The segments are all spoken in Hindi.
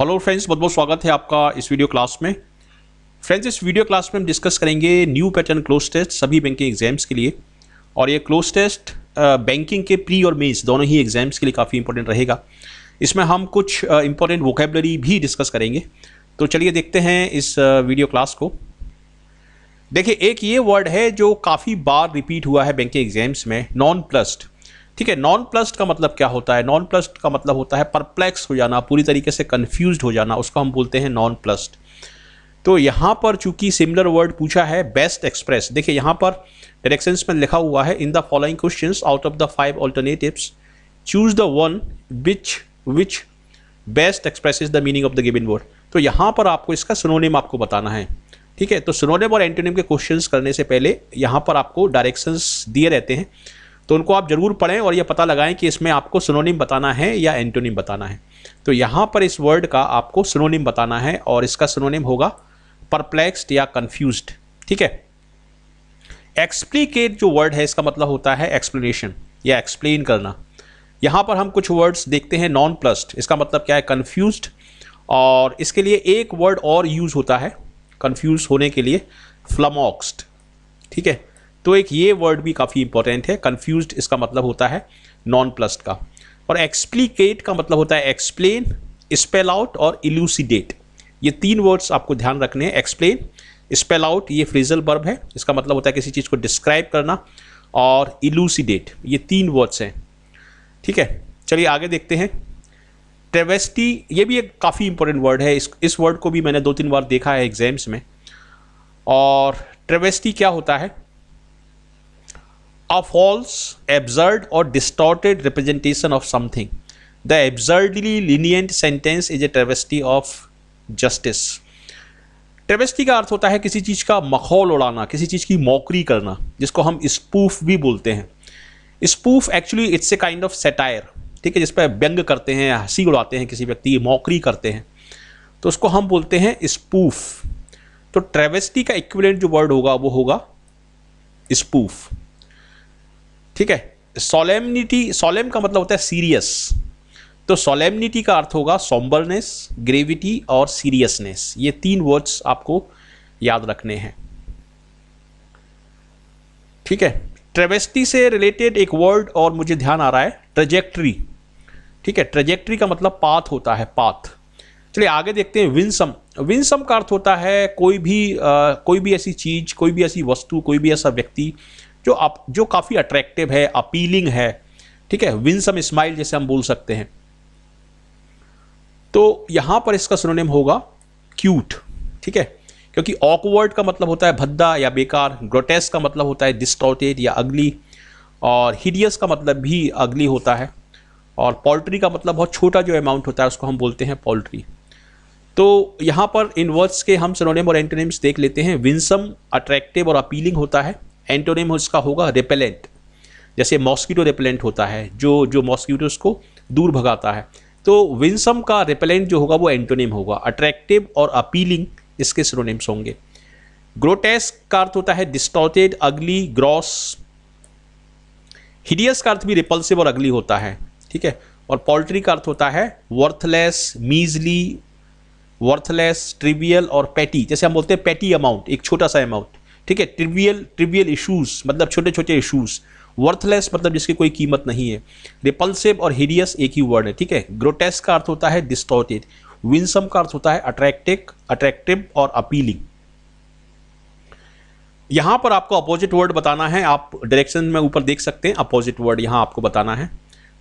हेलो फ्रेंड्स बहुत बहुत स्वागत है आपका इस वीडियो क्लास में फ्रेंड्स इस वीडियो क्लास में हम डिस्कस करेंगे न्यू पैटर्न क्लोज टेस्ट सभी बैंकिंग एग्जाम्स के लिए और ये क्लोज टेस्ट बैंकिंग के प्री और मेंस दोनों ही एग्जाम्स के लिए काफ़ी इंपॉर्टेंट रहेगा इसमें हम कुछ इंपॉर्टेंट वोकेबलरी भी डिस्कस करेंगे तो चलिए देखते हैं इस वीडियो क्लास को देखिए एक ये वर्ड है जो काफ़ी बार रिपीट हुआ है बैंकिंग एग्जाम्स में नॉन प्लस्ड ठीक है नॉन प्लस्ड का मतलब क्या होता है नॉन प्लस्ड का मतलब होता है परप्लेक्स हो जाना पूरी तरीके से कन्फ्यूज हो जाना उसको हम बोलते हैं नॉन प्लस्ड तो यहाँ पर चूंकि सिमिलर वर्ड पूछा है बेस्ट एक्सप्रेस देखिए यहाँ पर डायरेक्शंस में लिखा हुआ है in the following question out of the five alternatives choose the one which which best express is the meaning of the given word तो यहाँ पर आपको इसका सुनोनिम आपको बताना है ठीक है तो सुनोनिम और एंटोनिम के क्वेश्चन करने से पहले यहाँ पर आपको डायरेक्शंस दिए रहते हैं तो उनको आप ज़रूर पढ़ें और यह पता लगाएं कि इसमें आपको सुनोनिम बताना है या एंटोनिम बताना है तो यहाँ पर इस वर्ड का आपको सुनोनिम बताना है और इसका सुनोनिम होगा परप्लेक्स्ड या कन्फ्यूज ठीक है एक्सप्लीकेट जो वर्ड है इसका मतलब होता है एक्सप्लेनेशन या एक्सप्लेन करना यहाँ पर हम कुछ वर्ड्स देखते हैं नॉन प्लस्ड इसका मतलब क्या है कन्फ्यूज और इसके लिए एक वर्ड और यूज़ होता है कन्फ्यूज होने के लिए फ्लमॉक्सड ठीक है तो एक ये वर्ड भी काफ़ी इंपॉर्टेंट है कन्फ्यूज इसका मतलब होता है नॉन प्लस का और एक्सप्लीकेट का मतलब होता है एक्सप्लेन स्पेल आउट और इल्यूसीडेट ये तीन वर्ड्स आपको ध्यान रखने हैं एक्सप्लेन स्पेल आउट ये फ्रिजल बर्ब है इसका मतलब होता है किसी चीज़ को डिस्क्राइब करना और इलूसीडेट ये तीन वर्ड्स हैं ठीक है चलिए आगे देखते हैं ट्रेवेस्टी ये भी एक काफ़ी इंपॉर्टेंट वर्ड है इस इस वर्ड को भी मैंने दो तीन बार देखा है एग्जाम्स में और ट्रेवेस्टी क्या होता है अ फॉल्स एब्जर्ड और distorted representation of something the absurdly lenient sentence is a travesty of justice travesty का अर्थ होता है किसी चीज़ का मखौल उड़ाना किसी चीज़ की मौकरी करना जिसको हम स्पूफ भी बोलते हैं spoof actually it's a kind of satire ठीक है जिस पर व्यंग करते हैं हंसी उड़ाते हैं किसी व्यक्ति की मौकरी करते हैं तो उसको हम बोलते हैं स्पूफ तो ट्रेवेस्टी का इक्विवेलेंट जो वर्ड होगा वो होगा स्पूफ ठीक है सोलेमनिटी सोलेम का मतलब होता है सीरियस तो सोलेमनिटी का अर्थ होगा सॉम्बरनेस ग्रेविटी और सीरियसनेस ये तीन वर्ड्स आपको याद रखने हैं ठीक है ट्रेवेस्टी से रिलेटेड एक वर्ड और मुझे ध्यान आ रहा है ट्रेजेक्ट्री ठीक है ट्रेजेक्ट्री का मतलब पाथ होता है पाथ चलिए आगे देखते हैं विंसम विंसम का अर्थ होता है कोई भी आ, कोई भी ऐसी चीज कोई भी ऐसी वस्तु कोई भी ऐसा व्यक्ति जो आप जो काफ़ी अट्रैक्टिव है अपीलिंग है ठीक है विंसम स्माइल जैसे हम बोल सकते हैं तो यहां पर इसका सुनोनेम होगा क्यूट ठीक है क्योंकि ऑकवर्ड का मतलब होता है भद्दा या बेकार ग्रोटेस का मतलब होता है डिस्टोटेड या अगली और हिडियस का मतलब भी अगली होता है और पोल्ट्री का मतलब बहुत छोटा जो अमाउंट होता है उसको हम बोलते हैं पोल्ट्री तो यहाँ पर इन वर्ड्स के हम सिनोनेम और एंटोनिम्स देख लेते हैं विंसम अट्रैक्टिव और अपीलिंग होता है एंटोनिम उसका होगा रिपेलेंट जैसे मॉस्किटो रिपेलेंट होता है जो जो मॉस्किटोज को दूर भगाता है तो विंसम का रिपेलेंट जो होगा वो एंटोनिम होगा अट्रैक्टिव और अपीलिंग इसके सिरोनिम्स होंगे ग्रोटेस्क का अर्थ होता है डिस्टोटेड अगली ग्रॉस हिडियस का अर्थ भी रिपल्सिव और अगली होता है ठीक है और पोल्ट्री का अर्थ होता है वर्थलेस मीजली वर्थलेस ट्रिवियल और पैटी जैसे हम बोलते हैं पैटी अमाउंट एक छोटा सा अमाउंट ठीक है ट्रिवियल ट्रिवियल इशूज़ मतलब छोटे छोटे इशूज़ वर्थलेस मतलब जिसकी कोई कीमत नहीं है रिपल्सिव और हिडियस एक ही वर्ड है ठीक है ग्रोटेस्क का अर्थ होता है डिस्टोटेड विंसम का अर्थ होता है अट्रैक्टिव अट्रैक्टिव और अपीलिंग यहां पर आपको अपोजिट वर्ड बताना है आप डायरेक्शन में ऊपर देख सकते हैं अपोजिट वर्ड यहां आपको बताना है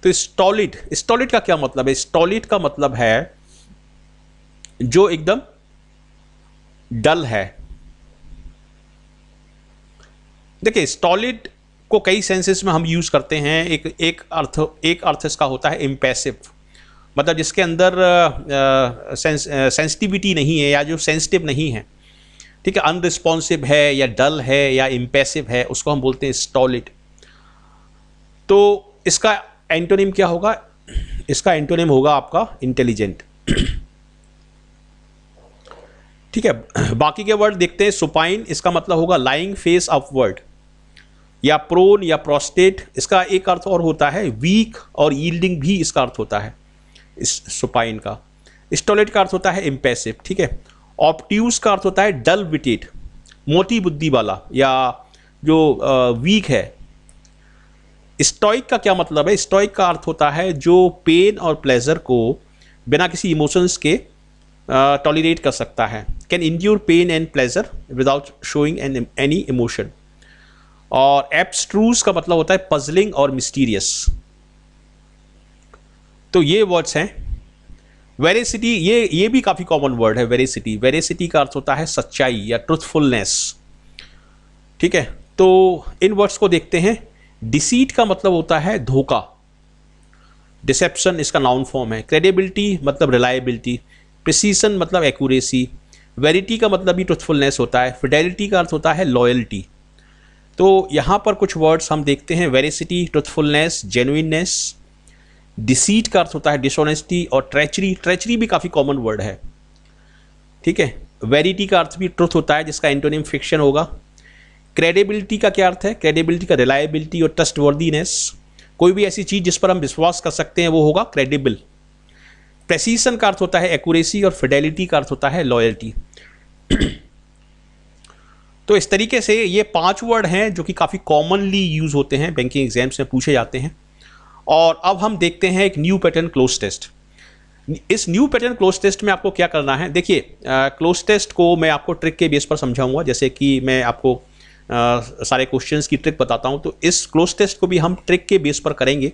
तो स्टॉलिड स्टॉलिड का क्या मतलब है स्टॉलिड का मतलब है जो एकदम डल है देखिए स्टॉलिड को कई सेंसेस में हम यूज़ करते हैं एक एक अर्थ एक अर्थ इसका होता है इम्पेसिव मतलब जिसके अंदर सेंसिटिविटी नहीं है या जो सेंसिटिव नहीं है ठीक है अनरिस्पॉन्सिव है या डल है या इम्पेसिव है उसको हम बोलते हैं स्टॉलिड तो इसका एंटोनिम क्या होगा इसका एंटोनिम होगा आपका इंटेलिजेंट ठीक है बाकी के वर्ड देखते हैं सुपाइन इसका मतलब होगा लाइंग फेस अपवर्ड या प्रोन या प्रोस्टेट इसका एक अर्थ और होता है वीक और यील्डिंग भी इसका अर्थ होता है इस सुपाइन का स्टोलेट का अर्थ होता है इम्पेसिव ठीक है ऑप्ट्यूज का अर्थ होता है डल विटेट मोटी बुद्धि वाला या जो वीक है स्टॉइक का क्या मतलब है स्टॉइक का अर्थ होता है जो पेन और प्लेजर को बिना किसी इमोशंस के टॉलीरेट कर सकता है can endure pain and pleasure without showing an any emotion और एब्स्ट्रूस का मतलब होता है पजलिंग और मिस्टीरियस तो ये वर्ड्स हैं वेरेसिटी ये ये भी काफ़ी कॉमन वर्ड है वेरेसिटी वेरेसिटी का अर्थ होता है सच्चाई या ट्रुथफुलनेस ठीक है तो इन वर्ड्स को देखते हैं डिसीट का मतलब होता है धोखा डिसेप्शन इसका नाउन फॉर्म है क्रेडिबिलिटी मतलब रिलायबिलिटी प्रिसीसन मतलब एक्यूरेसी वेरिटी का मतलब भी ट्रुथफुलनेस होता है फिडेलिटी का अर्थ होता है लॉयल्टी तो यहाँ पर कुछ वर्ड्स हम देखते हैं वेरिसिटी ट्रुथफुलनेस जेनुइननेस डिसीट का अर्थ होता है डिसऑनेस्टी और ट्रेचरी ट्रेचरी भी काफ़ी कॉमन वर्ड है ठीक है वेरिटी का अर्थ भी ट्रुथ होता है जिसका एंटोनियम फिक्शन होगा क्रेडिबिलिटी का क्या अर्थ है क्रेडिबिलिटी का रिलायबिलिटी और ट्रस्टवर्दीनेस कोई भी ऐसी चीज़ जिस पर हम विश्वास कर सकते हैं वो होगा क्रेडिबल प्रेसीसन का अर्थ होता है एक्यूरेसी और फिडेलिटी का अर्थ होता है लॉयल्टी तो इस तरीके से ये पांच वर्ड हैं जो कि काफ़ी कॉमनली यूज़ होते हैं बैंकिंग एग्जाम्स में पूछे जाते हैं और अब हम देखते हैं एक न्यू पैटर्न क्लोज टेस्ट इस न्यू पैटर्न क्लोज टेस्ट में आपको क्या करना है देखिए क्लोज टेस्ट को मैं आपको ट्रिक के बेस पर समझाऊंगा जैसे कि मैं आपको आ, सारे क्वेश्चन की ट्रिक बताता हूँ तो इस क्लोज टेस्ट को भी हम ट्रिक के बेस पर करेंगे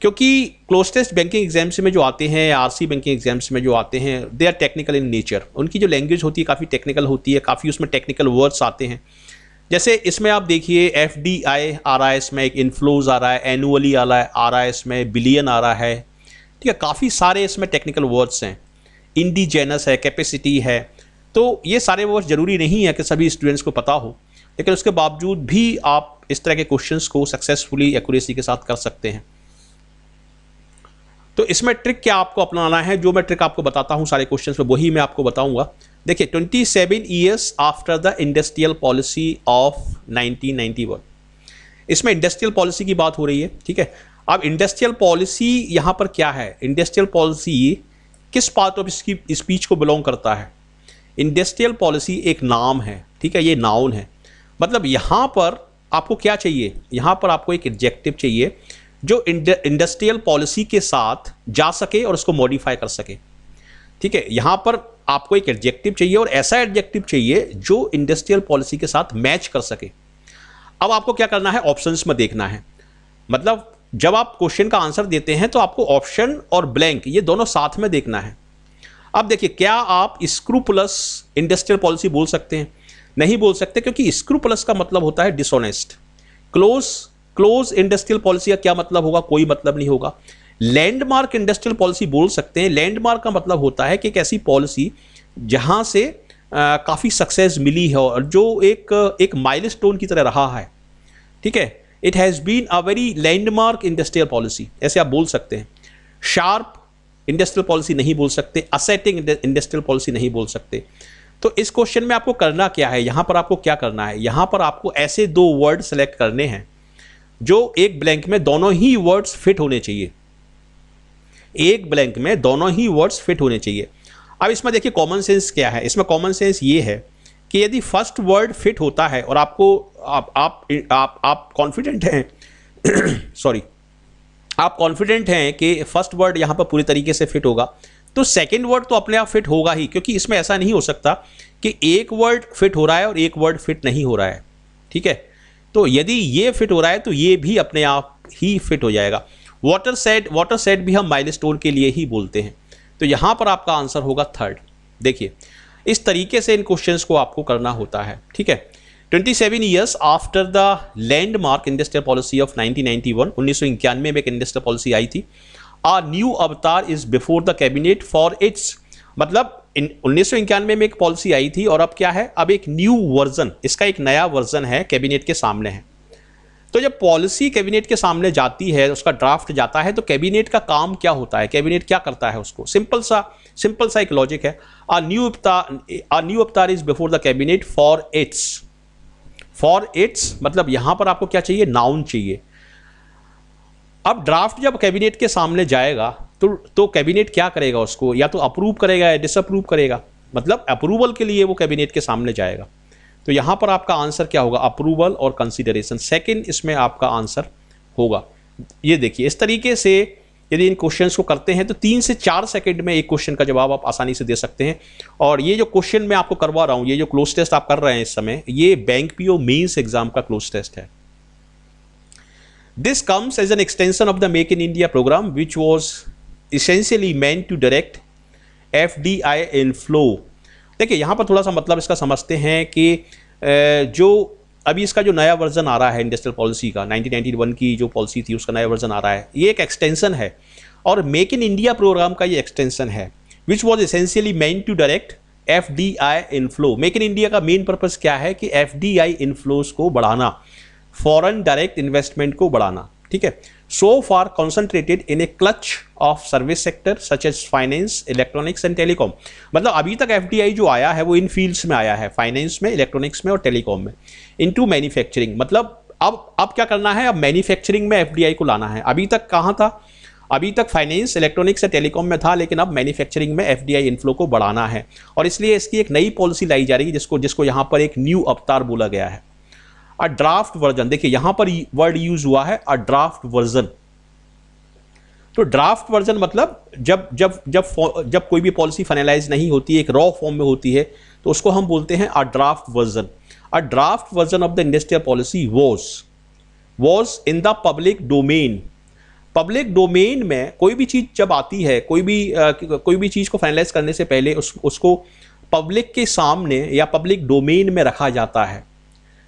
क्योंकि क्लोजेस्ट टेस्ट बैंकिंग एग्जाम्स में जो आते हैं आर सी बैंकिंग एग्जाम्स में जो आते हैं they are technical in nature उनकी जो लैंग्वेज होती है काफ़ी टेक्निकल होती है काफ़ी उसमें टेक्निकल वर्ड्स आते हैं जैसे इसमें आप देखिए एफ डी आई आ रहा है इसमें एक इन्फ्लोज आ रहा है एनुअली आ रहा है आ रहा है इसमें बिलियन आ रहा है ठीक है काफ़ी सारे इसमें टेक्निकल वर्ड्स हैं इंडिजेनस है कैपेसिटी है तो ये सारे वर्ड्स ज़रूरी नहीं है कि सभी स्टूडेंट्स को पता हो लेकिन उसके बावजूद भी आप इस तरह के क्वेश्चंस को सक्सेसफुली एक्यूरेसी के साथ कर सकते हैं तो इसमें ट्रिक क्या आपको अपनाना है जो मैं ट्रिक आपको बताता हूँ सारे क्वेश्चन में वही मैं आपको बताऊंगा देखिए twenty seven years after the industrial policy of nineteen one इसमें इंडस्ट्रियल पॉलिसी की बात हो रही है ठीक है अब इंडस्ट्रियल पॉलिसी यहाँ पर क्या है इंडस्ट्रियल पॉलिसी किस पार्ट ऑफ इसकी स्पीच को बिलोंग करता है इंडस्ट्रियल पॉलिसी एक नाम है ठीक है ये नाउन है मतलब यहाँ पर आपको क्या चाहिए यहाँ पर आपको एक एडजेक्टिव चाहिए जो इंडस्ट्रियल पॉलिसी के साथ जा सके और उसको मॉडिफाई कर सके ठीक है यहाँ पर आपको एक एडजेक्टिव चाहिए और ऐसा एडजेक्टिव चाहिए जो इंडस्ट्रियल पॉलिसी के साथ मैच कर सके अब आपको क्या करना है ऑप्शंस में देखना है मतलब जब आप क्वेश्चन का आंसर देते हैं तो आपको ऑप्शन और ब्लैंक ये दोनों साथ में देखना है अब देखिए क्या आप स्क्रू प्लस इंडस्ट्रियल पॉलिसी बोल सकते हैं नहीं बोल सकते क्योंकि स्क्रू प्लस का मतलब होता है dishonest cloze cloze industrial policy का क्या मतलब होगा कोई मतलब नहीं होगा लैंडमार्क इंडस्ट्रियल पॉलिसी बोल सकते हैं लैंडमार्क का मतलब होता है कि एक ऐसी पॉलिसी जहां से काफ़ी सक्सेस मिली है और जो एक एक माइलस्टोन की तरह रहा है ठीक है it has been a very landmark industrial policy ऐसे आप बोल सकते हैं शार्प इंडस्ट्रियल पॉलिसी नहीं बोल सकते असेटिंग इंडस्ट्रियल पॉलिसी नहीं बोल सकते तो इस क्वेश्चन में आपको करना क्या है यहाँ पर आपको क्या करना है यहाँ पर आपको ऐसे दो वर्ड सेलेक्ट करने हैं जो एक ब्लैंक में दोनों ही वर्ड्स फिट होने चाहिए एक ब्लैंक में दोनों ही वर्ड्स फिट होने चाहिए अब इसमें देखिए कॉमन सेंस क्या है इसमें कॉमन सेंस ये है कि यदि फर्स्ट वर्ड फिट होता है और आपको आप आप आप आप कॉन्फिडेंट हैं सॉरी आप कॉन्फिडेंट हैं कि फर्स्ट वर्ड यहाँ पर पूरी तरीके से फिट होगा तो सेकेंड वर्ड तो अपने आप फिट होगा ही क्योंकि इसमें ऐसा नहीं हो सकता कि एक वर्ड फिट हो रहा है और एक वर्ड फिट नहीं हो रहा है ठीक है तो यदि ये फिट हो रहा है तो ये भी अपने आप ही फिट हो जाएगा वाटर सेट वाटर सेट भी हम माइलस्टोन के लिए ही बोलते हैं तो यहाँ पर आपका आंसर होगा थर्ड देखिए इस तरीके से इन क्वेश्चंस को आपको करना होता है ठीक है 27 seven years after the landmark industrial policy of 1991 उन्नीस में एक इंडस्ट्रियल पॉलिसी आई थी a new avatar is before the cabinet for its मतलब इन उन्नीस में एक पॉलिसी आई थी और अब क्या है अब एक न्यू वर्जन इसका एक नया वर्जन है कैबिनेट के सामने है तो जब पॉलिसी कैबिनेट के सामने जाती है उसका ड्राफ्ट जाता है तो कैबिनेट का काम क्या होता है कैबिनेट क्या करता है उसको सिंपल सा सिंपल सा एक लॉजिक है a new avatar new avatar is before the cabinet for its for its मतलब यहां पर आपको क्या चाहिए नाउन चाहिए अब ड्राफ्ट जब कैबिनेट के सामने जाएगा तो तो कैबिनेट क्या करेगा उसको या तो अप्रूव करेगा या डिसअप्रूव करेगा मतलब अप्रूवल के लिए वो कैबिनेट के सामने जाएगा तो यहाँ पर आपका आंसर क्या होगा अप्रूवल और कंसिडरेशन सेकेंड इसमें आपका आंसर होगा ये देखिए इस तरीके से यदि इन क्वेश्चंस को करते हैं तो तीन से चार सेकंड में एक क्वेश्चन का जवाब आप आसानी से दे सकते हैं और ये जो क्वेश्चन मैं आपको करवा रहा हूँ ये जो क्लोज टेस्ट आप कर रहे हैं इस समय ये bank PO O mains exam का क्लोज टेस्ट है This comes as an extension of the Make in India program, which was essentially meant to direct FDI inflow. देखिए यहाँ पर थोड़ा सा मतलब इसका समझते हैं कि जो अभी इसका जो नया वर्जन आ रहा है इंडस्ट्रियल पॉलिसी का 1991 की जो पॉलिसी थी उसका नया वर्जन आ रहा है ये एक एक्सटेंशन है और मेक इन इंडिया प्रोग्राम का ये एक्सटेंशन है which was essentially main to direct F D I inflow make in India का मेन पर्पज़ क्या है कि एफ डी आई इनफ्लोज को बढ़ाना फॉरन डायरेक्ट इन्वेस्टमेंट को बढ़ाना ठीक है so far concentrated in a clutch of service sector such as finance electronics and telecom मतलब अभी तक एफ जो आया है वो इन फील्ड्स में आया है फाइनेंस में इलेक्ट्रॉनिक्स में और टेलीकॉम में इन टू मैन्युफैक्चरिंग मतलब अब अब क्या करना है अब मैन्युफैक्चरिंग में एफ को लाना है अभी तक कहाँ था अभी तक फाइनेंस इलेक्ट्रॉनिक्स या टेलीकॉम में था लेकिन अब मैन्युफैक्चरिंग में एफ इनफ्लो को बढ़ाना है और इसलिए इसकी एक नई पॉलिसी लाई जा रही है जिसको जिसको यहाँ पर एक न्यू अवतार बोला गया है अ ड्राफ्ट वर्जन देखिए यहां पर वर्ड यूज हुआ है अ ड्राफ्ट वर्जन तो ड्राफ्ट वर्जन मतलब जब जब जब जब कोई भी पॉलिसी फाइनलाइज नहीं होती है एक रॉ फॉर्म में होती है तो उसको हम बोलते हैं a draft version a draft version of the industrial policy was was in the public domain public domain में कोई भी चीज़ जब आती है कोई भी आ, कोई भी चीज़ को फाइनलाइज करने से पहले उस उसको पब्लिक के सामने या पब्लिक डोमेन में रखा जाता है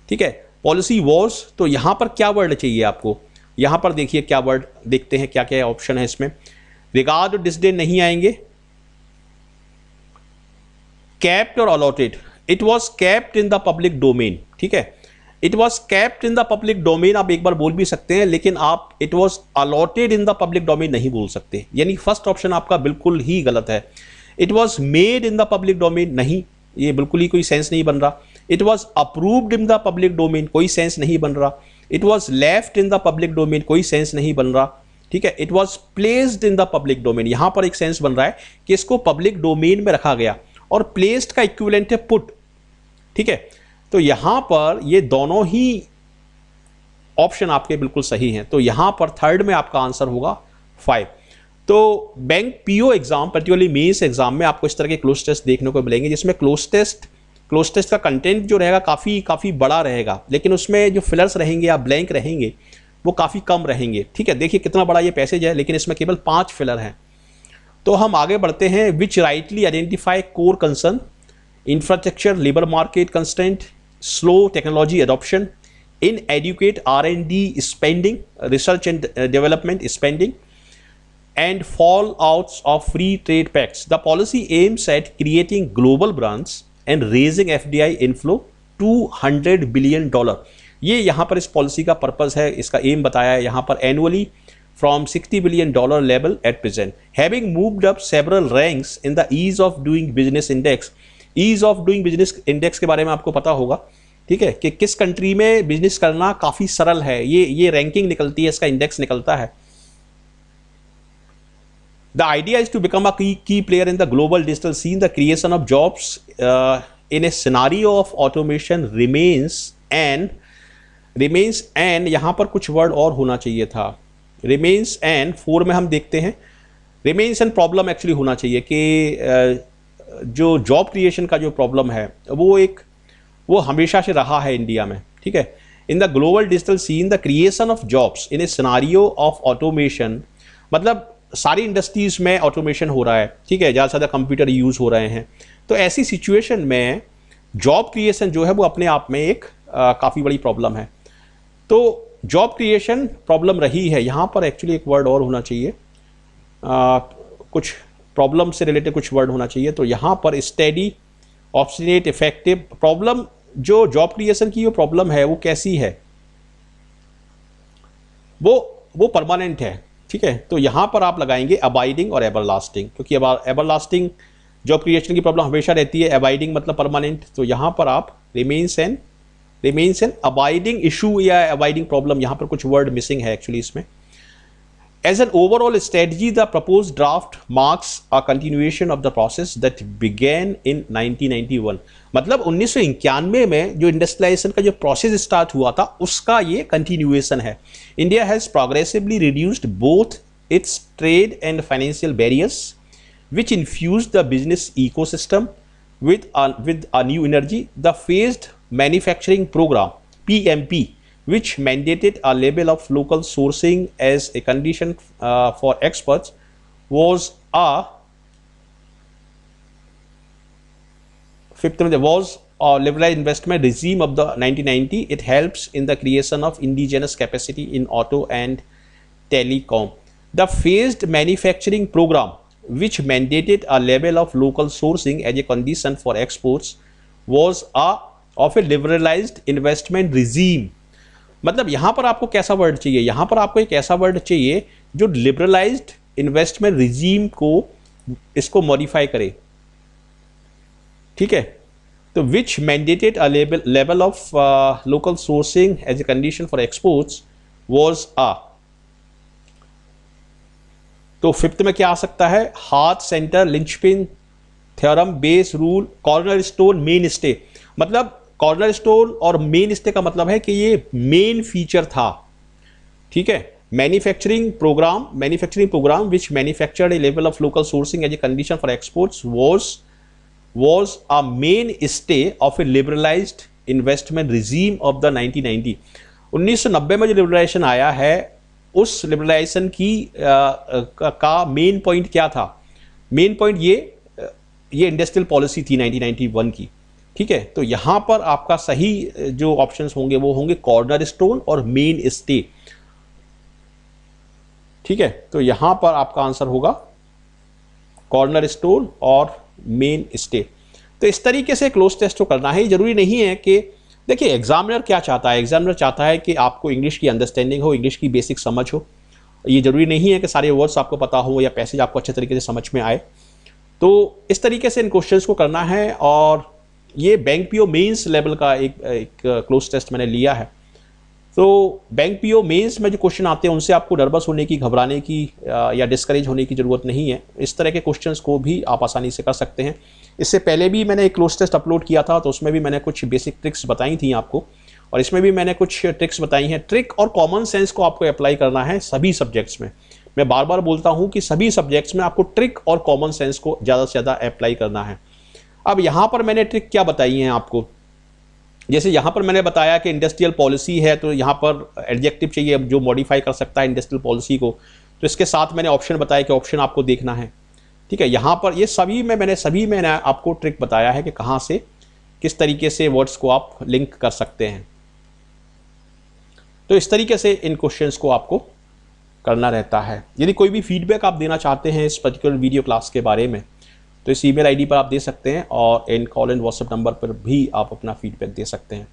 ठीक है पॉलिसी वॉर्स तो यहाँ पर क्या वर्ड चाहिए आपको यहाँ पर देखिए क्या वर्ड देखते हैं क्या क्या ऑप्शन है इसमें रिगार्ड और डिसडे नहीं आएंगे कैप्ट और allotted it was kept in the public domain ठीक है it was kept in the public domain आप एक बार बोल भी सकते हैं लेकिन आप it was allotted in the public domain नहीं बोल सकते यानी फर्स्ट ऑप्शन आपका बिल्कुल ही गलत है it was made in the public domain नहीं ये बिल्कुल ही कोई सेंस नहीं बन रहा it was approved in the public domain कोई सेंस नहीं बन रहा it was left in the public domain कोई सेंस नहीं बन रहा ठीक है it was placed in the public domain यहां पर एक सेंस बन रहा है कि इसको पब्लिक डोमेन में रखा गया और प्लेस्ड का इक्विवेलेंट है पुट ठीक है तो यहां पर ये दोनों ही ऑप्शन आपके बिल्कुल सही हैं तो यहां पर थर्ड में आपका आंसर होगा फाइव तो bank PO exam particularly mains exam में आपको इस तरह के क्लोज टेस्ट देखने को मिलेंगे जिसमें क्लोज टेस्ट क्लोज टेस्ट का कंटेंट जो रहेगा काफ़ी काफ़ी बड़ा रहेगा लेकिन उसमें जो फिलर्स रहेंगे या ब्लैंक रहेंगे वो काफ़ी कम रहेंगे ठीक है देखिए कितना बड़ा ये पैसेज है लेकिन इसमें केवल पाँच फिलर हैं तो हम आगे बढ़ते हैं which rightly identify core concern infrastructure labour market constraints slow technology adoption inadequate R and D spending research and development spending and fallouts of free trade pacts the policy aims at creating global brands and raising F D I inflow to hundred billion dollar ये यहाँ पर इस पॉलिसी का पर्पज़ है इसका एम बताया है यहाँ पर annually from sixty billion dollar level at present having moved up several ranks in the ease of doing business index ease of doing business index के बारे में आपको पता होगा ठीक है कि किस कंट्री में बिजनेस करना काफ़ी सरल है ये ये रैंकिंग निकलती है इसका इंडेक्स निकलता है The idea is to become a key, key player in the global digital scene. The creation of jobs uh, in a scenario of automation remains and remains and yahan par kuch word aur hona chahiye tha remains and four mein hum dekhte hain remains and problem actually होना चाहिए कि जो जॉब क्रिएशन का जो प्रॉब्लम है वो एक वो हमेशा से रहा है इंडिया में ठीक है in the global digital scene the creation of jobs in a scenario of automation मतलब सारी इंडस्ट्रीज़ में ऑटोमेशन हो रहा है ठीक है ज़्यादा से ज़्यादा कंप्यूटर यूज़ हो रहे हैं तो ऐसी सिचुएशन में जॉब क्रिएशन जो है वो अपने आप में एक काफ़ी बड़ी प्रॉब्लम है तो जॉब क्रिएशन प्रॉब्लम रही है यहाँ पर एक्चुअली एक वर्ड और होना चाहिए आ, कुछ प्रॉब्लम से रिलेटेड कुछ वर्ड होना चाहिए तो यहाँ पर स्टेडी ऑप्शनेट इफेक्टिव प्रॉब्लम जो जॉब क्रिएशन की जो प्रॉब्लम है वो कैसी है वो वो परमानेंट है ठीक है तो यहाँ पर आप लगाएंगे अबाइडिंग और एवर लास्टिंग क्योंकि एवर लास्टिंग जॉब क्रिएशन की प्रॉब्लम हमेशा रहती है अबाइडिंग मतलब परमानेंट तो यहाँ पर आप remains and remains an abiding issue या अबाइडिंग प्रॉब्लम यहाँ पर कुछ वर्ड मिसिंग है एक्चुअली इसमें As an overall strategy, the proposed draft marks a continuation of the process that began in 1991. मतलब 1991 में जो इंडस्ट्रियलाइजेशन का जो प्रोसेस स्टार्ट हुआ था उसका ये कंटिन्यूएशन है India has progressively reduced both its trade and financial barriers which infuse the business ecosystem with with a new energy the phased manufacturing programme P which mandated a level of local sourcing as a condition uh, for experts was a fifth was a liberalized investment regime of the 1990 it helps in the creation of indigenous capacity in auto and telecom the phased manufacturing program which mandated a level of local sourcing as a condition for exports was a of a liberalized investment regime मतलब यहाँ पर आपको कैसा वर्ड चाहिए यहाँ पर आपको एक ऐसा वर्ड चाहिए जो लिबरलाइज इन्वेस्टमेंट रिजीम को इसको मॉडिफाई करे ठीक है तो which mandated a level of local sourcing as a condition for exports was uh तो फिफ्थ में क्या आ सकता है हाथ centre linchpin theorem base rule cornerstone mainstay मतलब कॉर्नर स्टोन और मेन स्टे का मतलब है कि ये मेन फीचर था ठीक है manufacturing programme manufacturing programme which manufactured a level of local sourcing as a condition for exports was was a mainstay of a liberalise investment regime of the nineteen 1990 में जो लिबरलाइजेशन आया है उस लिबरलाइजेशन की आ, का मेन पॉइंट क्या था मेन पॉइंट ये ये इंडस्ट्रियल पॉलिसी थी 1991 की ठीक है तो यहाँ पर आपका सही जो ऑप्शंस होंगे वो होंगे कॉर्नर स्टोन और मेन स्टे ठीक है तो यहाँ पर आपका आंसर होगा कॉर्नर स्टोन और मेन स्टे तो इस तरीके से क्लोज टेस्ट को करना है जरूरी नहीं है कि देखिए एग्जामिनर क्या चाहता है एग्जामिनर चाहता है कि आपको इंग्लिश की अंडरस्टैंडिंग हो इंग्लिश की बेसिक समझ हो ये ज़रूरी नहीं है कि सारे वर्ड्स आपको पता हो या पैसेज आपको अच्छे तरीके से समझ में आए तो इस तरीके से इन क्वेश्चंस को करना है और ये बैंक पीओ मेंस लेवल का एक एक क्लोज टेस्ट मैंने लिया है तो बैंक पीओ मेंस में जो क्वेश्चन आते हैं उनसे आपको नर्वस होने की घबराने की या डिस्करेज होने की ज़रूरत नहीं है इस तरह के क्वेश्चन को भी आप आसानी से कर सकते हैं इससे पहले भी मैंने एक क्लोज टेस्ट अपलोड किया था तो उसमें भी मैंने कुछ बेसिक ट्रिक्स बताई थी आपको और इसमें भी मैंने कुछ ट्रिक्स बताई हैं ट्रिक और कॉमन सेंस को आपको अप्लाई करना है सभी सब्जेक्ट्स में मैं बार बार बोलता हूँ कि सभी सब्जेक्ट्स में आपको ट्रिक और कॉमन सेंस को ज़्यादा से ज़्यादा अप्लाई करना है अब यहाँ पर मैंने ट्रिक क्या बताई है आपको जैसे यहाँ पर मैंने बताया कि इंडस्ट्रियल पॉलिसी है तो यहाँ पर एडजेक्टिव चाहिए जो मॉडिफाई कर सकता है इंडस्ट्रियल पॉलिसी को तो इसके साथ मैंने ऑप्शन बताया कि ऑप्शन आपको देखना है ठीक है यहाँ पर ये सभी में मैंने सभी में ना आपको ट्रिक बताया है कि कहाँ से किस तरीके से वर्ड्स को आप लिंक कर सकते हैं तो इस तरीके से इन क्वेश्चंस को आपको करना रहता है यदि कोई भी फीडबैक आप देना चाहते हैं इस पर्टिकुलर वीडियो क्लास के बारे में तो इस ईमेल आईडी पर आप दे सकते हैं और इन कॉल एंड व्हाट्सएप नंबर पर भी आप अपना फीडबैक दे सकते हैं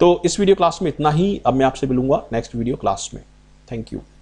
तो इस वीडियो क्लास में इतना ही अब मैं आपसे मिलूंगा नेक्स्ट वीडियो क्लास में थैंक यू